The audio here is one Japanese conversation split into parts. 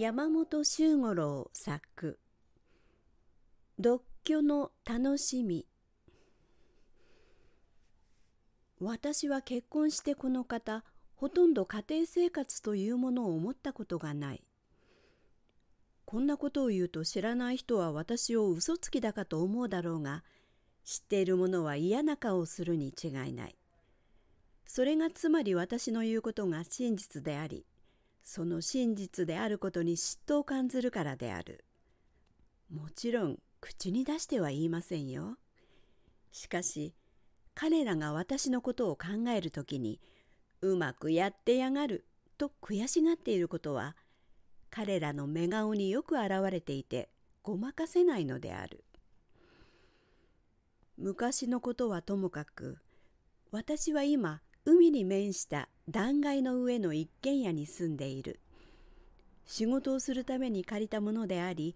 山本周五郎作独居の楽しみ私は結婚してこの方ほとんど家庭生活というものを思ったことがないこんなことを言うと知らない人は私を嘘つきだかと思うだろうが知っている者は嫌な顔をするに違いないそれがつまり私の言うことが真実でありその真実であることに嫉妬を感ずるからである。もちろん口に出しては言いませんよ。しかし彼らが私のことを考えるときにうまくやってやがると悔しがっていることは彼らの目顔によく現れていてごまかせないのである。昔のことはともかく私は今海に面した断崖の上の一軒家に住んでいる仕事をするために借りたものであり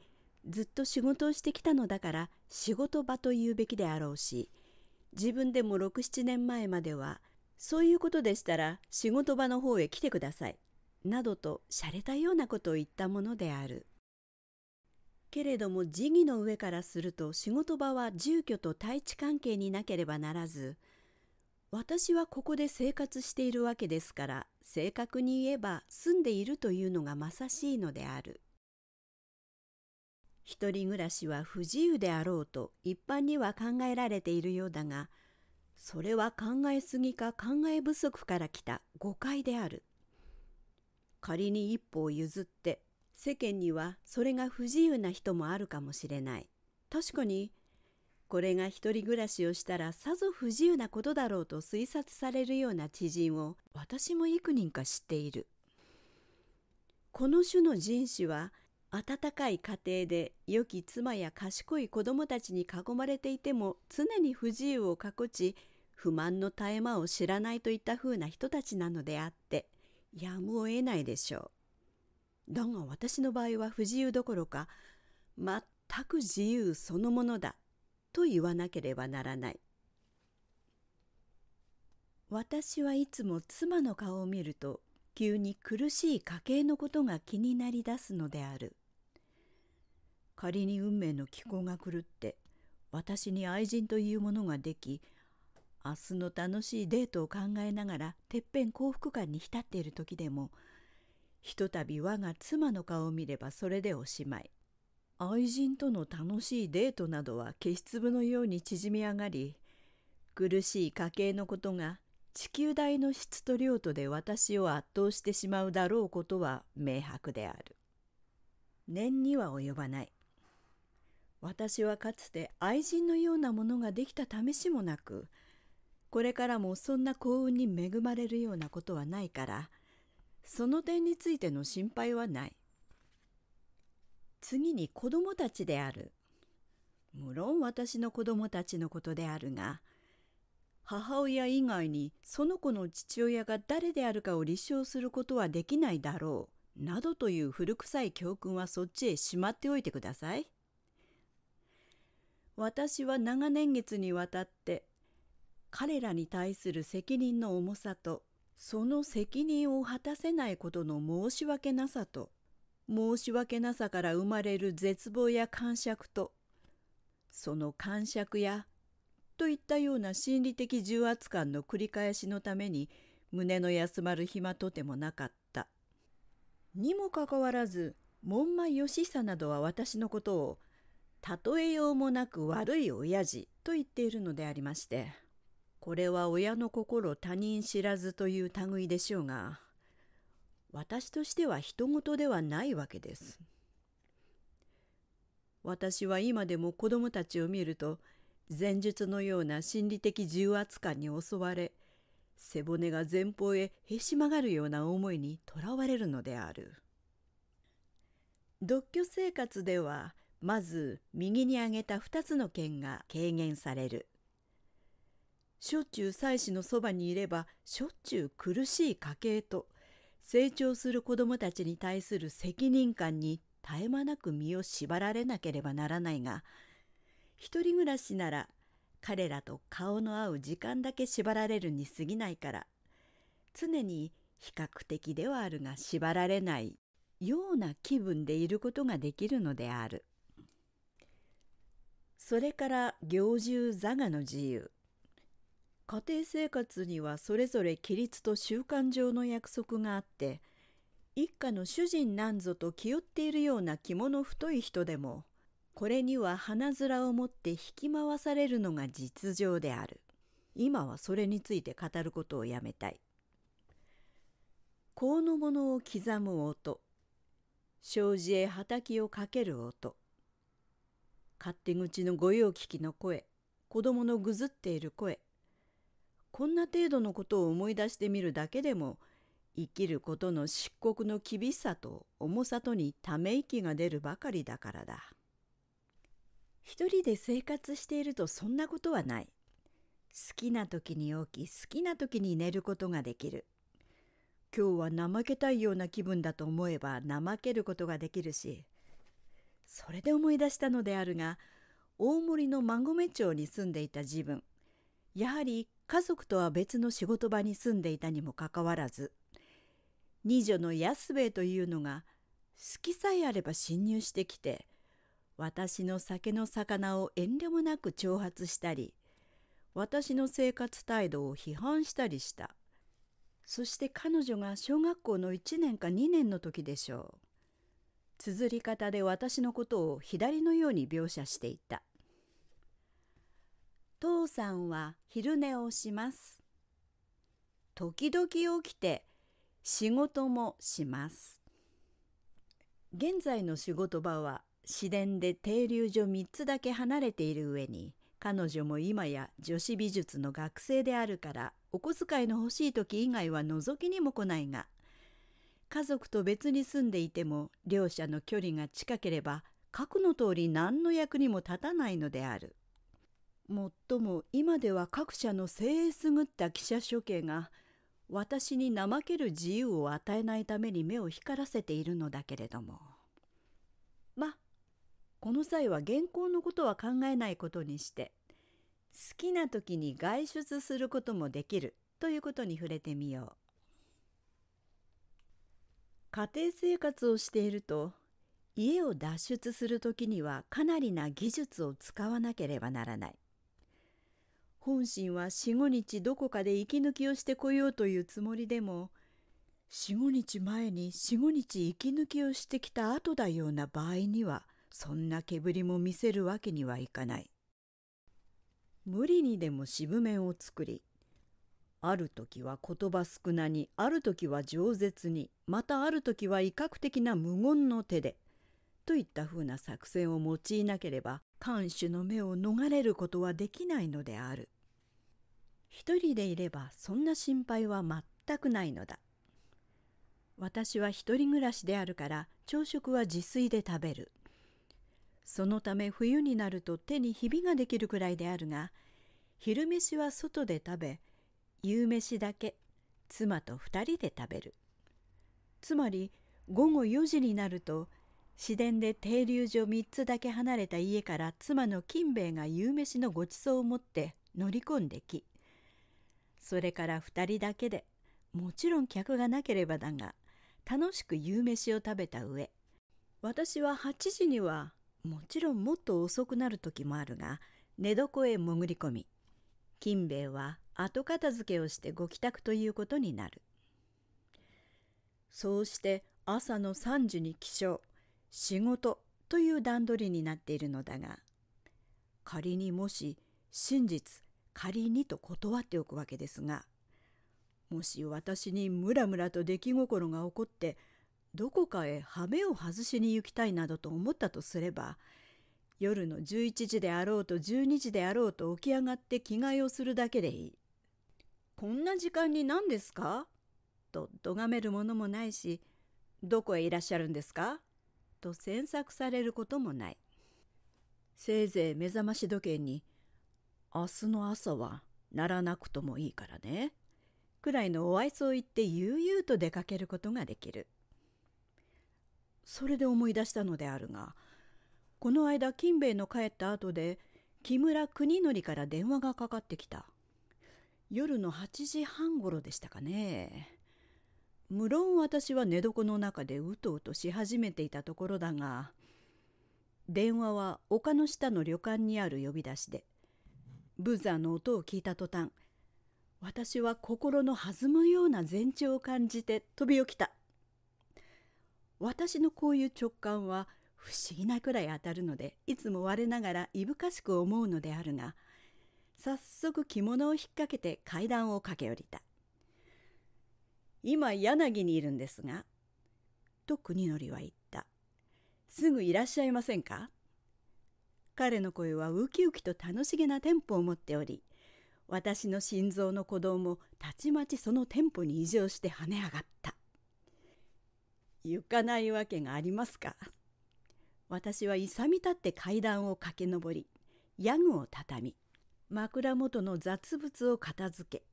ずっと仕事をしてきたのだから仕事場と言うべきであろうし自分でも67年前まではそういうことでしたら仕事場の方へ来てくださいなどと洒落たようなことを言ったものであるけれども時義の上からすると仕事場は住居と対地関係になければならず私はここで生活しているわけですから正確に言えば住んでいるというのがまさしいのである一人暮らしは不自由であろうと一般には考えられているようだがそれは考えすぎか考え不足から来た誤解である仮に一歩を譲って世間にはそれが不自由な人もあるかもしれない確かにこれが一人暮らしをしたらさぞ不自由なことだろうと推察されるような知人を私も幾人か知っている。この種の人種は温かい家庭で良き妻や賢い子供たちに囲まれていても常に不自由を過去ち不満の絶え間を知らないといったふうな人たちなのであってやむを得ないでしょう。だが私の場合は不自由どころか全く自由そのものだと言わなければならない私はいつも妻の顔を見ると急に苦しい家計のことが気になりだすのである仮に運命の気候が狂って私に愛人というものができ明日の楽しいデートを考えながらてっぺん幸福感に浸っている時でもひとたび我が妻の顔を見ればそれでおしまい愛人との楽しいデートなどは消し粒のように縮み上がり苦しい家計のことが地球大の質と量とで私を圧倒してしまうだろうことは明白である。念には及ばない。私はかつて愛人のようなものができた試しもなく、これからもそんな幸運に恵まれるようなことはないから、その点についての心配はない。次に子供たちである。無論私の子供たちのことであるが、母親以外にその子の父親が誰であるかを立証することはできないだろう、などという古臭い教訓はそっちへしまっておいてください。私は長年月にわたって彼らに対する責任の重さとその責任を果たせないことの申し訳なさと申し訳なさから生まれる絶望や感触とその感触やといったような心理的重圧感の繰り返しのために胸の休まる暇とてもなかった。にもかかわらず門馬義久などは私のことを例えようもなく悪い親父と言っているのでありましてこれは親の心他人知らずという類でしょうが私としては人事ではないわけです。私は今でも子供たちを見ると前述のような心理的重圧感に襲われ背骨が前方へへし曲がるような思いにとらわれるのである。独居生活ではまず右に上げた2つの剣が軽減される。しょっちゅう妻子のそばにいればしょっちゅう苦しい家計と成長する子どもたちに対する責任感に絶え間なく身を縛られなければならないが一人暮らしなら彼らと顔の合う時間だけ縛られるに過ぎないから常に比較的ではあるが縛られないような気分でいることができるのである。それから行獣座がの自由。家庭生活にはそれぞれ規律と習慣上の約束があって一家の主人なんぞと気負っているような着物太い人でもこれには花面を持って引き回されるのが実情である今はそれについて語ることをやめたい甲のものを刻む音障子へ畑をかける音勝手口の御用聞きの声子供のぐずっている声こんな程度のことを思い出してみるだけでも生きることの漆黒の厳しさと重さとにため息が出るばかりだからだ。一人で生活しているとそんなことはない。好きな時に起き好きな時に寝ることができる。今日は怠けたいような気分だと思えば怠けることができるしそれで思い出したのであるが大森の馬込町に住んでいた自分やはり家族とは別の仕事場に住んでいたにもかかわらず二女の安兵衛というのが隙さえあれば侵入してきて私の酒の魚を遠慮もなく挑発したり私の生活態度を批判したりしたそして彼女が小学校の1年か2年の時でしょう綴り方で私のことを左のように描写していた父さんは昼寝をします。時々起きて仕事もします。現在の仕事場は市電で停留所3つだけ離れている上に彼女も今や女子美術の学生であるからお小遣いの欲しい時以外は覗きにも来ないが家族と別に住んでいても両者の距離が近ければ核の通り何の役にも立たないのである。もっとも今では各社の精鋭すぐった記者処刑が私に怠ける自由を与えないために目を光らせているのだけれどもまあこの際は現行のことは考えないことにして好きな時に外出することもできるということに触れてみよう家庭生活をしていると家を脱出する時にはかなりな技術を使わなければならない本心は四五日どこかで息抜きをしてこようというつもりでも四五日前に四五日息抜きをしてきた後だような場合にはそんな煙も見せるわけにはいかない。無理にでも渋面を作りある時は言葉少なにある時は饒舌にまたある時は威嚇的な無言の手でといったふうな作戦を用いなければ看守の目を逃れることはできないのである。一人でいればそんな心配は全くないのだ。私は一人暮らしであるから朝食は自炊で食べる。そのため冬になると手にひびができるくらいであるが昼飯は外で食べ夕飯だけ妻と2人で食べるつまり午後4時になると市電で停留所3つだけ離れた家から妻の金兵衛が夕飯のごちそうを持って乗り込んできそれから2人だけでもちろん客がなければだが楽しく夕飯を食べた上私は8時にはもちろんもっと遅くなる時もあるが寝床へ潜り込み金兵衛は後片付けをしてご帰宅ということになるそうして朝の3時に起床仕事という段取りになっているのだが仮にもし真実仮にと断っておくわけですがもし私にムラムラと出来心が起こってどこかへ羽目を外しに行きたいなどと思ったとすれば夜の11時であろうと12時であろうと起き上がって着替えをするだけでいい。こんな時間に何ですかとどがめるものもないしどこへいらっしゃるんですかと詮索されることもない。せいぜい目覚まし時計に、明日の朝は鳴らなくともいいからね、くらいのお愛想を言って悠々と出かけることができる。それで思い出したのであるが、この間金兵衛の帰った後で、木村国則から電話がかかってきた。夜の8時半ごろでしたかね。無論私は寝床の中でうとうとし始めていたところだが電話は丘の下の旅館にある呼び出しでブザーの音を聞いた途端私は心の弾むような前兆を感じて飛び起きた私のこういう直感は不思議なくらい当たるのでいつも我ながらいぶかしく思うのであるが早速着物を引っ掛けて階段を駆け下りた今柳にいるんですが。と国りは言った。すぐいらっしゃいませんか彼の声はウキウキと楽しげなテンポを持っており、私の心臓の鼓動もたちまちそのテンポに異常して跳ね上がった。行かないわけがありますか。私は勇み立って階段を駆け上り、屋具を畳み、枕元の雑物を片付け、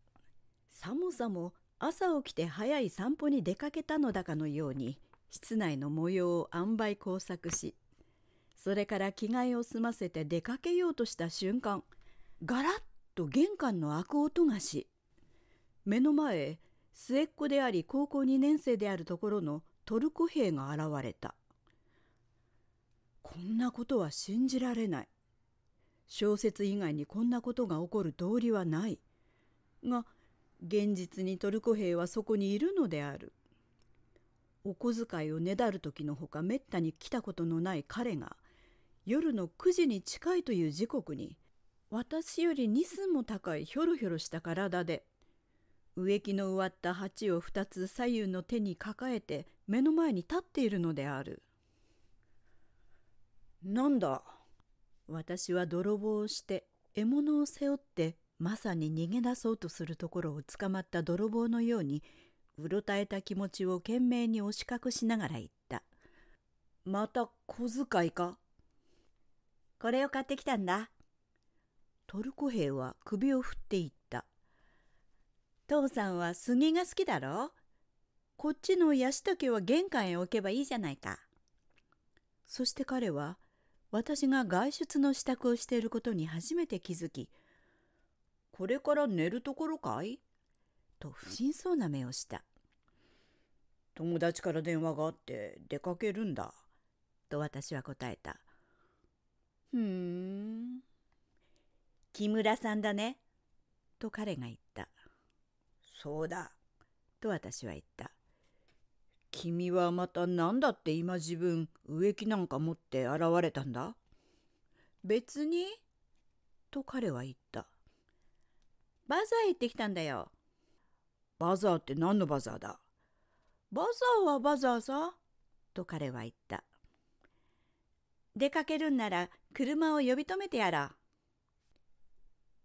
さもさも朝起きて早い散歩に出かけたのだかのように室内の模様を塩梅工作しそれから着替えを済ませて出かけようとした瞬間ガラッと玄関の開く音がし目の前末っ子であり高校2年生であるところのトルコ兵が現れたこんなことは信じられない小説以外にこんなことが起こる道理はないが現実にトルコ兵はそこにいるのである。お小遣いをねだる時のほかめったに来たことのない彼が夜の9時に近いという時刻に私より2寸も高いひょろひょろした体で植木の植わった鉢を2つ左右の手に抱えて目の前に立っているのである。なんだ私は泥棒をして獲物を背負ってまさに逃げ出そうとするところを捕まった泥棒のようにうろたえた気持ちを懸命に押し隠しながら言った「また小遣いか?」「これを買ってきたんだ」トルコ兵は首を振って言った「父さんは杉が好きだろこっちのヤシタケは玄関へ置けばいいじゃないか」そして彼は私が外出の支度をしていることに初めて気づきこれから寝るところかいと不審そうな目をした。友達から電話があって出かけるんだ。と私は答えた。ふーん。木村さんだね。と彼が言った。そうだ。と私は言った。君はまた何だって今自分植木なんか持って現れたんだ別にと彼は言った。バザー行ってきたんだよ。バザーって何のバザーだバザーはバザーさ。と彼は言った。出かけるんなら車を呼び止めてやら。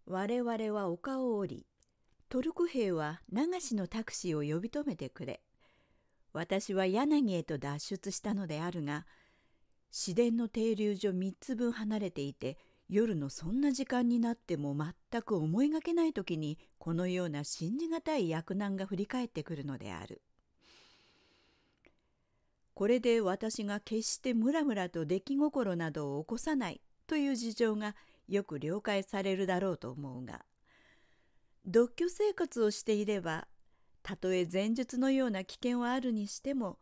我々は丘を降り、トルク兵は流しのタクシーを呼び止めてくれ。私は柳へと脱出したのであるが、市電の停留所3つ分離れていて、夜のそんな時間になっても全く思いがけない時にこのような信じがたい役難が振り返ってくるのである。これで私が決してムラムラと出来心などを起こさないという事情がよく了解されるだろうと思うが独居生活をしていればたとえ前述のような危険はあるにしても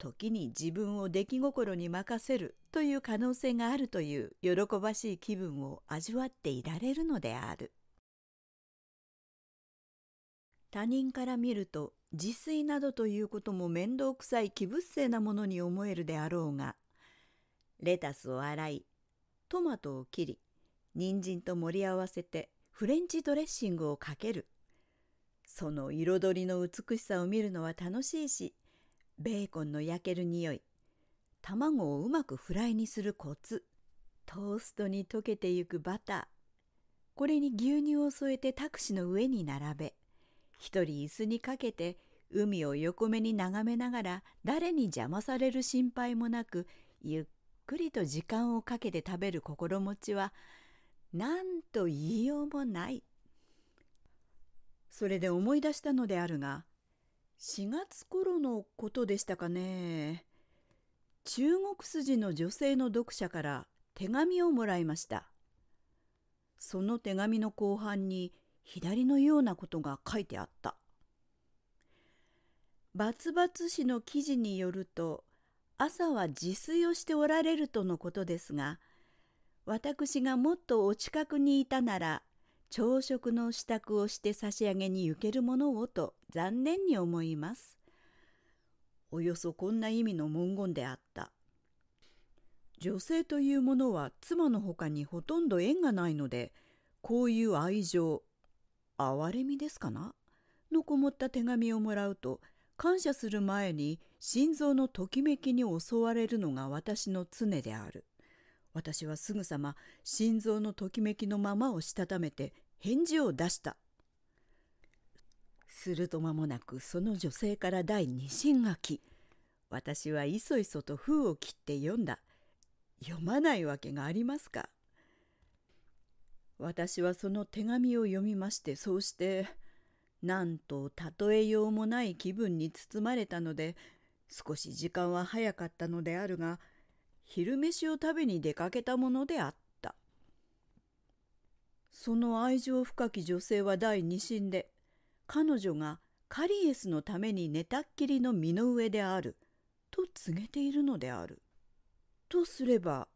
時に自分を出来心に任せるという可能性があるという喜ばしい気分を味わっていられるのである。他人から見ると自炊などということも面倒くさい気物性なものに思えるであろうがレタスを洗いトマトを切り人参と盛り合わせてフレンチドレッシングをかけるその彩りの美しさを見るのは楽しいしベーコンの焼ける匂い、卵をうまくフライにするコツ、トーストに溶けてゆくバター、これに牛乳を添えてタクシーの上に並べ、一人椅子にかけて海を横目に眺めながら誰に邪魔される心配もなくゆっくりと時間をかけて食べる心持ちはなんと言いようもない。それで思い出したのであるが4月頃のことでしたかね。中国筋の女性の読者から手紙をもらいました。その手紙の後半に左のようなことが書いてあった。バツバツ氏の記事によると、朝は自炊をしておられるとのことですが、私がもっとお近くにいたなら朝食の支度をして差し上げに行けるものをと残念に思います。およそこんな意味の文言であった。女性というものは妻のほかにほとんど縁がないので、こういう愛情、憐れみですかなのこもった手紙をもらうと、感謝する前に心臓のときめきに襲われるのが私の常である。私はすぐさま心臓のときめきのままをしたためて返事を出した。すると間もなくその女性から第二審が来、私はいそいそと封を切って読んだ。読まないわけがありますか。私はその手紙を読みまして、そうして、なんと例えようもない気分に包まれたので、少し時間は早かったのであるが、昼飯を食べに出かけたものであったその愛情深き女性は第二審で彼女がカリエスのために寝たっきりの身の上であると告げているのである。とすれば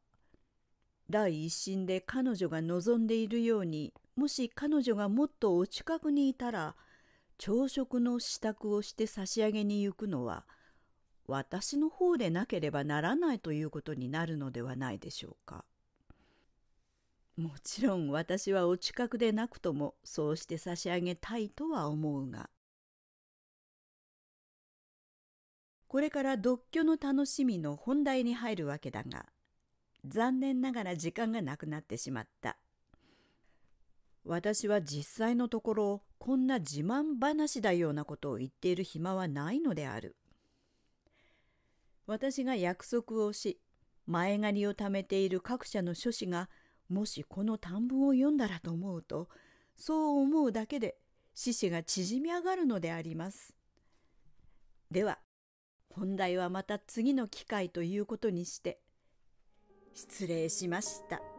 第一審で彼女が望んでいるようにもし彼女がもっとお近くにいたら朝食の支度をして差し上げに行くのは私の方でなければならないということになるのではないでしょうか。もちろん私はお近くでなくともそうして差し上げたいとは思うが。これから独居の楽しみの本題に入るわけだが、残念ながら時間がなくなってしまった。私は実際のところこんな自慢話だようなことを言っている暇はないのである。私が約束をし、前借りを貯めている各社の書士が、もしこの短文を読んだらと思うと、そう思うだけで、獅子が縮み上がるのであります。では、本題はまた次の機会ということにして、失礼しました。